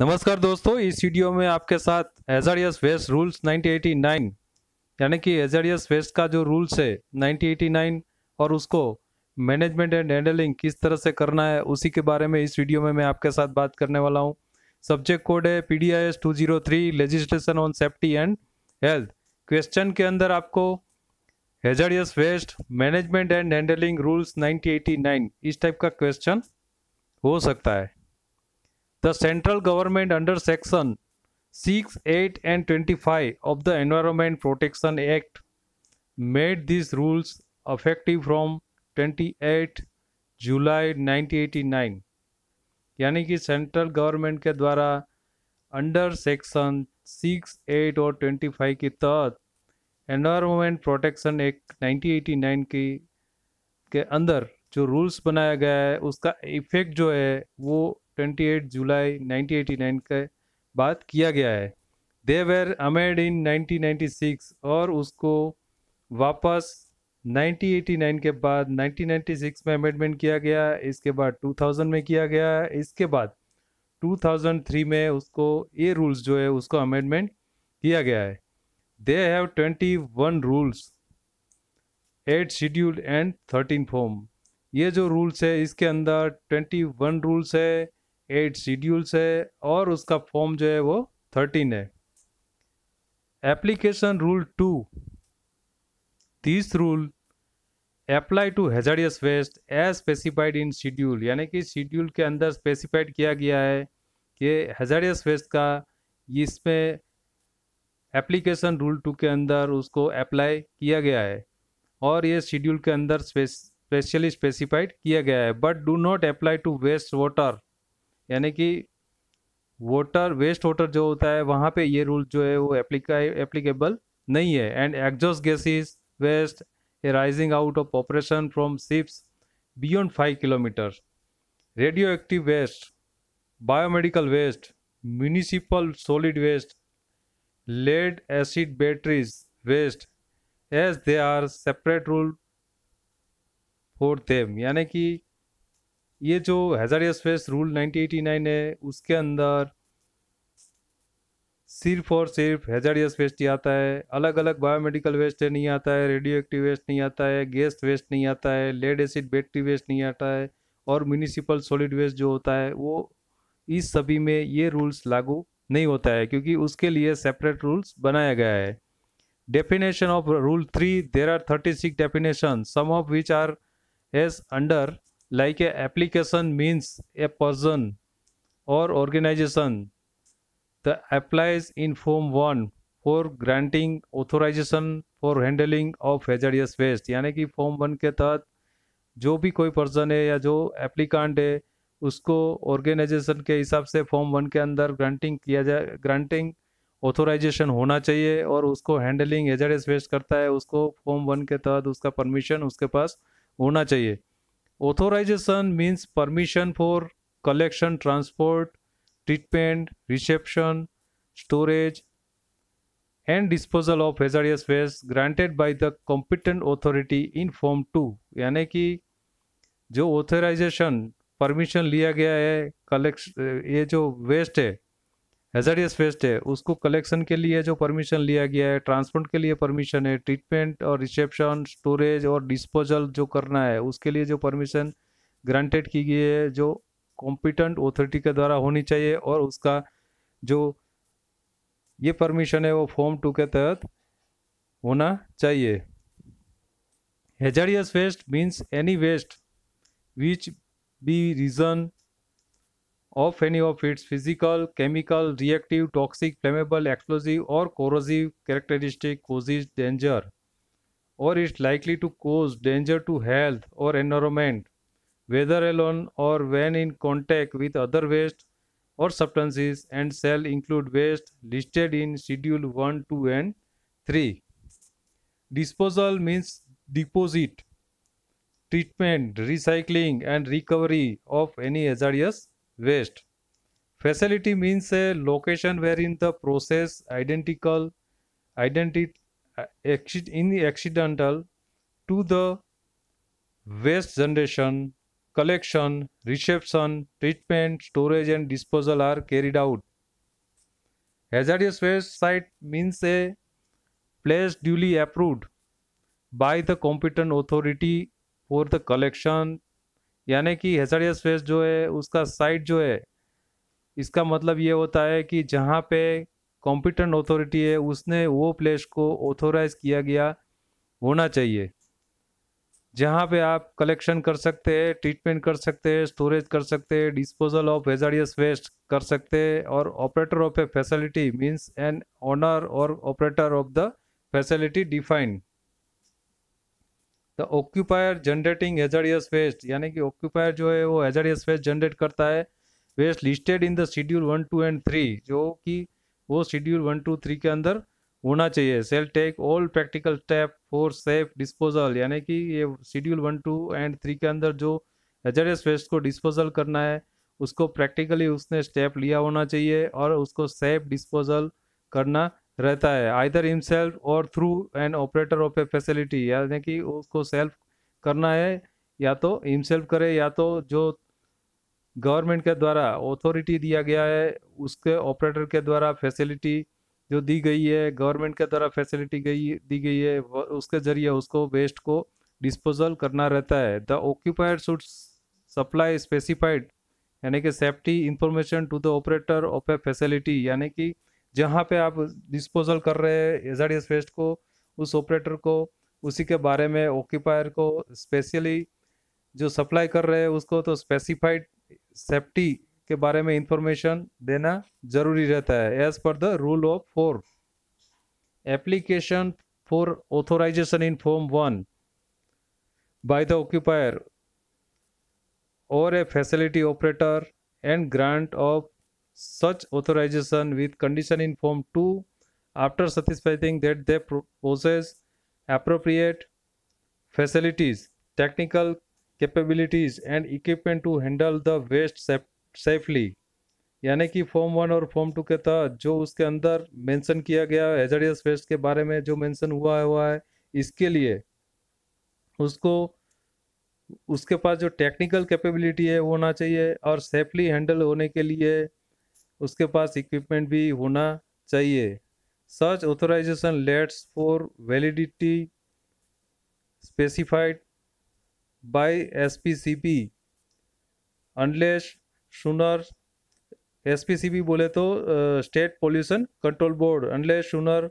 नमस्कार दोस्तों इस वीडियो में आपके साथ एजारियस वेस्ट रूल्स 1989 यानी कि एजारियस वेस्ट का जो रूल्स है 1989 और उसको मैनेजमेंट एंड हैंडलिंग किस तरह से करना है उसी के बारे में इस वीडियो में मैं आपके साथ बात करने वाला हूँ सब्जेक्ट कोड है P D I S two zero three legislation on safety and health question के अंदर आपको hazardous waste management and handling rules 1989 इस टाइप का क्वेश्चन हो सकता है The central government under section 6, 8 and 25 of the Environment Protection Act made these rules effective from 28 जुलाई 1989 यानी कि सेंट्रल गवर्नमेंट के द्वारा अंडर सेक्शन 6, 8 और 25 के तहत एनवायरमेंट प्रोटेक्शन एक्ट 1989 की के अंदर जो रूल्स बनाया गया है उसका इफ़ेक्ट जो है वो 28 जुलाई 1989 के बाद किया गया है दे वेर अमेड इन 1996 और उसको वापस 1989 के बाद 1996 में अमेंडमेंट किया गया इसके बाद 2000 में किया गया इसके बाद 2003 में उसको ये रूल्स जो है उसको अमेंडमेंट किया गया है they have 21 rules eight schedule and 13 form ये जो रूल्स है इसके अंदर 21 रूल्स है एट शेड्यूल्स है और उसका फॉर्म जो है वो थर्टीन है एप्लीकेशन रूल टू तीस rule apply to hazardous waste as specified in schedule यानी कि शेड्यूल के अंदर स्पेसिफाइड किया गया है कि हेजारियस वेस्ट का इसमें एप्लीकेशन रूल टू के अंदर उसको अप्लाई किया गया है और ये शेड्यूल के अंदर स्पेशली स्पेसिफाइड किया गया है but do not apply to waste water यानी कि वोटर वेस्ट वाटर जो होता है वहाँ पे ये रूल जो है वो एप्लीकेबल नहीं है and exhaust gases waste rising out of operation from ships beyond five kilometre radioactive waste biomedical waste municipal solid waste lead acid batteries waste as they are separate rule for them यानी कि ये जो हेजारियस face rule 1989 है उसके अंदर सिर्फ और सिर्फ हेजारियस वेस्ट ही आता है अलग अलग बायोमेडिकल वेस्ट नहीं आता है रेडियो एक्टिव वेस्ट नहीं आता है गैस वेस्ट नहीं आता है लेड एसिड बैटरी वेस्ट नहीं आता है और म्यूनिसिपल सॉलिड वेस्ट जो होता है वो इस सभी में ये रूल्स लागू नहीं होता है क्योंकि उसके लिए सेपरेट रूल्स बनाया गया है definition of rule three there are thirty six definition some of which are as under like a application means a person or organization the applies in form 1 for granting authorization for handling of hazardous waste यानी कि form 1 के तहत जो भी कोई person है या जो एप्लीकांट है उसको ऑर्गेनाइजेशन के हिसाब से फॉर्म वन के अंदर ग्रांटिंग किया जाए ग्रांटिंग ऑथोराइजेशन होना चाहिए और उसको हैंडलिंग एजडेस वेस्ट करता है उसको फॉर्म वन के तहत उसका परमिशन उसके पास होना चाहिए Authorization means permission for collection, transport, treatment, reception, storage, and disposal of hazardous waste granted by the competent authority in form 2 यानी कि जो authorization परमिशन लिया गया है कलेक्श ये जो वेस्ट है हेजारियस फेस्ट है उसको कलेक्शन के लिए जो परमिशन लिया गया है ट्रांसपोर्ट के लिए परमिशन है ट्रीटमेंट और रिसेप्शन स्टोरेज और डिस्पोजल जो करना है उसके लिए जो परमिशन ग्रांटेड की गई है जो कॉम्पिटेंट ऑथोरिटी के द्वारा होनी चाहिए और उसका जो ये परमिशन है वो फॉर्म टू के तहत होना चाहिए hazardous waste means any waste which be reason of any of its physical, chemical, reactive, toxic, flammable, explosive or corrosive characteristic causes danger or is likely to cause danger to health or environment whether alone or when in contact with other waste or substances and shall include waste listed in schedule 1 2 and 3 disposal means deposit treatment recycling and recovery of any hazardous waste. Facility means a location wherein the process identical, identity, uh, in the accidental to the waste generation, collection, reception, treatment, storage and disposal are carried out. Hazardous waste site means a place duly approved by the competent authority for the collection, यानी कि हेजडियस face जो है उसका site जो है इसका मतलब ये होता है कि जहाँ पे कॉम्पिटेंट अथॉरिटी है उसने वो प्लेस को ऑथोराइज किया गया होना चाहिए जहाँ पे आप कलेक्शन कर सकते हैं ट्रीटमेंट कर सकते हैं स्टोरेज कर सकते हैं डिस्पोजल ऑफ हेजारियस वेस्ट कर सकते हैं और operator of a facility means an owner और operator of the facility defined the occupier generating hazardous waste यानी कि ऑक्यूपायर जो है वो एजरियस वेस्ट जनरेट करता है waste listed in the schedule one two and three जो कि वो शेड्यूल वन टू थ्री के अंदर होना चाहिए shall take all practical step for safe disposal यानी कि ये schedule one two and three के अंदर जो एजरियस वेस्ट को डिस्पोजल करना है उसको प्रैक्टिकली उसने स्टेप लिया होना चाहिए और उसको सेफ डिस्पोजल करना रहता है आइदर हिमसेल्फ और through an operator of a facility यानी कि उसको सेल्फ करना है या तो हिमसेल्फ करे या तो जो गवर्नमेंट के द्वारा ऑथोरिटी दिया गया है उसके ऑपरेटर के द्वारा फैसिलिटी जो दी गई है गवर्नमेंट के द्वारा फैसिलिटी गई दी गई है उसके जरिए उसको वेस्ट को डिस्पोजल करना रहता है the occupier should supply specified यानी कि safety information to the operator of a facility यानी कि जहाँ पे आप डिस्पोजल कर रहे हैं एजाडियस वेस्ट को उस ऑपरेटर को उसी के बारे में ऑक्यूपायर को स्पेशली जो सप्लाई कर रहे हैं उसको तो स्पेसिफाइड सेफ्टी के बारे में इंफॉर्मेशन देना जरूरी रहता है as per the rule of four application for authorisation in form one by the occupier और a facility operator and grant of such authorization with condition in form 2 after satisfying that they possess appropriate facilities, technical capabilities and equipment to handle the waste safely. यानी कि form one और form two के तहत जो उसके अंदर mention किया गया है एजडियस वेस्ट के बारे में जो मेंशन हुआ है हुआ है इसके लिए उसको उसके पास जो टेक्निकल कैपेबिलिटी है वो होना चाहिए और सेफली हैंडल होने के लिए उसके पास इक्विपमेंट भी होना चाहिए सर्च authorisation lasts for validity specified by SPCB unless sooner SPCB बोले तो state pollution control board unless sooner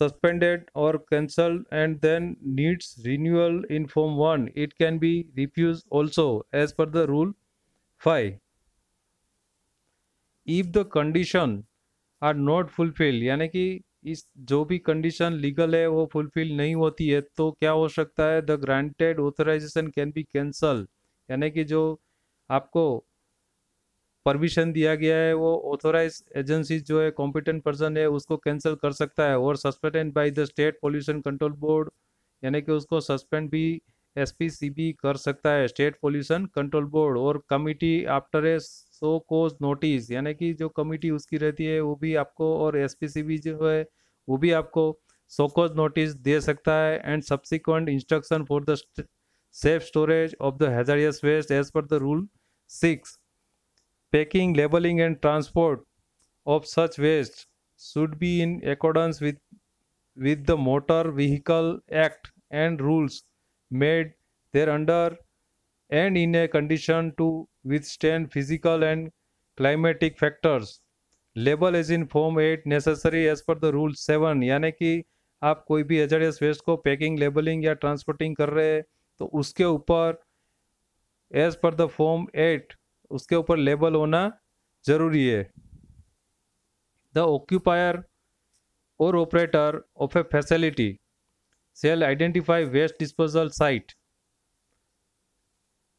suspended और cancel and then needs renewal in form one it can be refuse also as per the rule five if the condition are not fulfil यानी कि इस जो भी condition legal है वो fulfil नहीं होती है तो क्या हो सकता है the granted authorisation can be cancel यानी कि जो आपको परमिशन दिया गया है वो ऑथोराइज एजेंसी जो है कॉम्पिटेंट पर्सन है उसको कैंसिल कर सकता है और suspended by the state pollution control board यानी कि उसको सस्पेंड भी एस कर सकता है स्टेट पोल्यूशन कंट्रोल बोर्ड और committee after a show cause notice यानी कि जो कमिटी उसकी रहती है वो भी आपको और एस भी जो है वो भी आपको सो कोज नोटिस दे सकता है and subsequent instruction for the safe storage of the hazardous waste as per the rule six packing labelling and transport of such waste should be in accordance with with the motor vehicle act and rules made thereunder and in a condition to withstand physical and climatic factors label as in form eight necessary as per the rule seven यानी कि आप कोई भी hazardous waste को packing labelling या transporting कर रहे हैं तो उसके ऊपर as per the form eight उसके ऊपर लेबल होना जरूरी है द ऑक्यूपायर और operator of a facility shall identify waste disposal site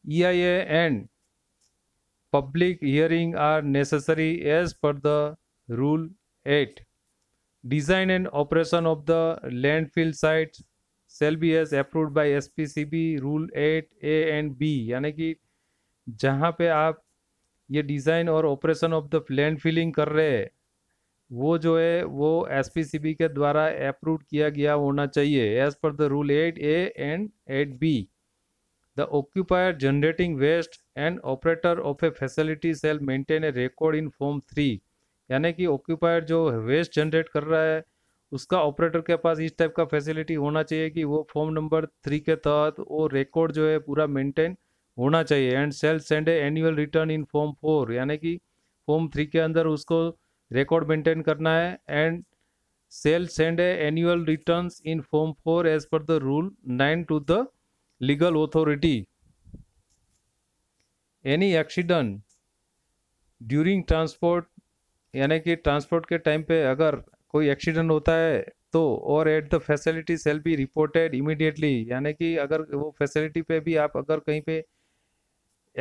EIA and public hearing are necessary as per the Rule 8. Design and operation of the landfill sites shall be as approved by SPCB Rule 8 A and B यानी कि जहाँ पे आप ये design और operation of the land filling कर रहे हैं वो जो है वो एस के द्वारा अप्रूव किया गया होना चाहिए as per the rule eight A and eight B The occupier generating waste and operator of a facility shall maintain a record in form three यानी कि ऑक्यूपायर जो वेस्ट जनरेट कर रहा है उसका ऑपरेटर के पास इस टाइप का फैसिलिटी होना चाहिए कि वो फॉर्म नंबर थ्री के तहत वो रिकॉर्ड जो है पूरा मेंटेन होना चाहिए and shall send annual return in form four यानी कि फॉर्म थ्री के अंदर उसको रिकॉर्ड मेंटेन करना है and shall send annual returns in form four as per the rule nine to the legal authority any accident during transport यानी कि transport के टाइम पे अगर कोई एक्सीडेंट होता है तो और at the facility shall be reported immediately यानी कि अगर वो फैसिलिटी पे भी आप अगर कहीं पे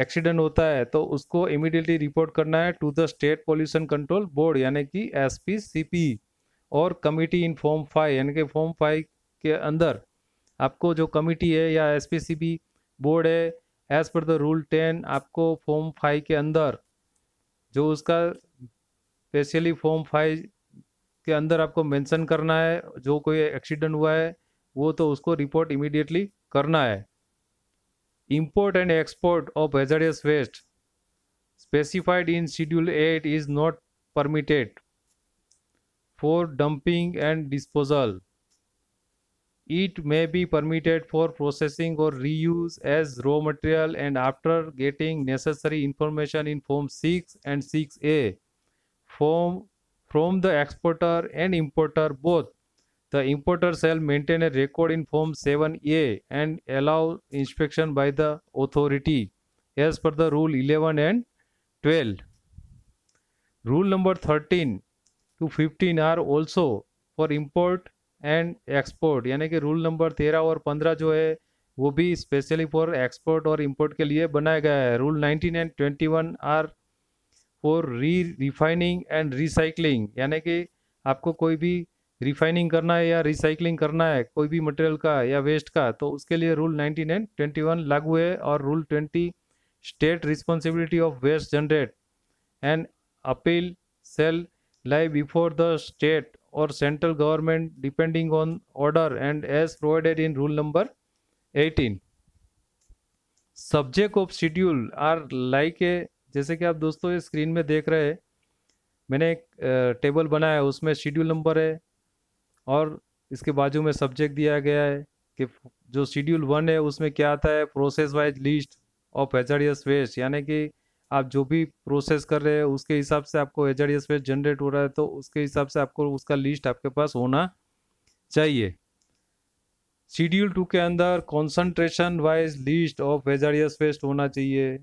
एक्सीडेंट होता है तो उसको इमिडिएटली रिपोर्ट करना है to the state pollution control board यानी कि एस पी सी पी और कमिटी इन फॉर्म फाइव यानी कि फॉर्म फाइव के अंदर आपको जो कमिटी है या बी बोर्ड है as per the rule ten आपको फॉर्म फाइव के अंदर जो उसका स्पेशली फॉर्म फाइव के अंदर आपको मेंशन करना है जो कोई एक्सीडेंट हुआ है वो तो उसको रिपोर्ट इमीडिएटली करना है import and export of hazardous waste specified in schedule eight is not permitted for dumping and disposal It may be permitted for processing or reuse as raw material and after getting necessary information in Form 6 and 6A from, from the exporter and importer both. The importer shall maintain a record in Form 7A and allow inspection by the authority as per the Rule 11 and 12. Rule number 13 to 15 are also for import and export यानी कि rule number तेरह और पंद्रह जो है वो भी specially for export और इम्पोर्ट के लिए बनाया गया है rule nineteen and twenty one are for re refining and recycling यानी कि आपको कोई भी रिफाइनिंग करना है या रिसाइकलिंग करना है कोई भी मटेरियल का या वेस्ट का तो उसके लिए rule nineteen and twenty one लागू है और rule twenty state responsibility of waste generate and appeal shall lie before the state or central government depending on order and as provided in rule number 18 subject of schedule are like a जैसे कि आप दोस्तों ये screen में देख रहे हैं मैंने एक टेबल बनाया है उसमें शेड्यूल नंबर है और इसके बाजू में सब्जेक्ट दिया गया है कि जो शेड्यूल वन है उसमें क्या आता है process wise list of hazardous waste यानी कि आप जो भी प्रोसेस कर रहे हैं उसके हिसाब से आपको एच आर जनरेट हो रहा है तो उसके हिसाब से आपको उसका लिस्ट आपके पास होना चाहिए शेड्यूल टू के अंदर concentration wise list of H R waste होना चाहिए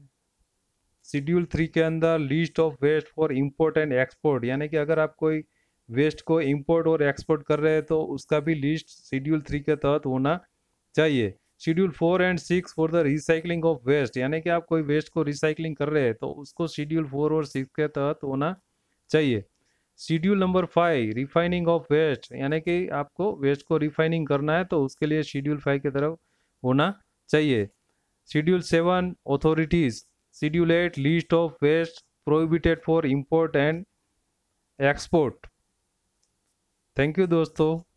शेड्यूल थ्री के अंदर list of waste for import and export यानी कि अगर आप कोई वेस्ट को इम्पोर्ट और एक्सपोर्ट कर रहे हैं तो उसका भी लिस्ट शेड्यूल थ्री के तहत होना चाहिए schedule four and six for the recycling of waste यानी कि आप कोई वेस्ट को रिसाइकलिंग कर रहे हैं तो उसको शेड्यूल फोर और सिक्स के तहत होना चाहिए schedule number five refining of waste यानी कि आपको वेस्ट को रिफाइनिंग करना है तो उसके लिए शेड्यूल फाइव के तरफ होना चाहिए schedule seven authorities schedule eight list of waste prohibited for import and export thank you दोस्तों